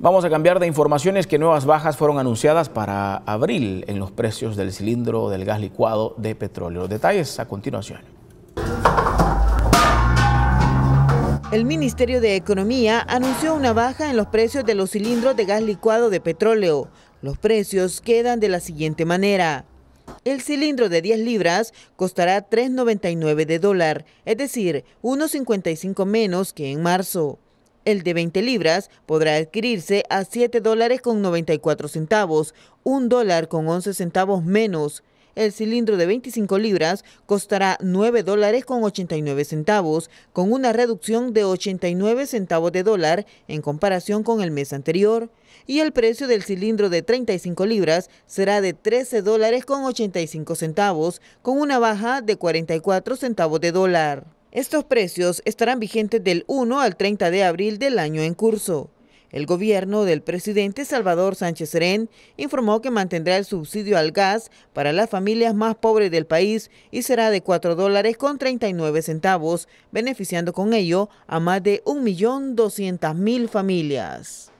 Vamos a cambiar de informaciones que nuevas bajas fueron anunciadas para abril en los precios del cilindro del gas licuado de petróleo. Detalles a continuación. El Ministerio de Economía anunció una baja en los precios de los cilindros de gas licuado de petróleo. Los precios quedan de la siguiente manera. El cilindro de 10 libras costará 3,99 de dólar, es decir, 1.55 menos que en marzo. El de 20 libras podrá adquirirse a 7 dólares con 94 centavos, un dólar con 11 centavos menos. El cilindro de 25 libras costará 9 dólares con 89 centavos, con una reducción de 89 centavos de dólar en comparación con el mes anterior. Y el precio del cilindro de 35 libras será de 13 dólares con 85 centavos, con una baja de 44 centavos de dólar. Estos precios estarán vigentes del 1 al 30 de abril del año en curso. El gobierno del presidente Salvador Sánchez Serén informó que mantendrá el subsidio al gas para las familias más pobres del país y será de 4 dólares con 39 centavos, beneficiando con ello a más de 1.200.000 familias.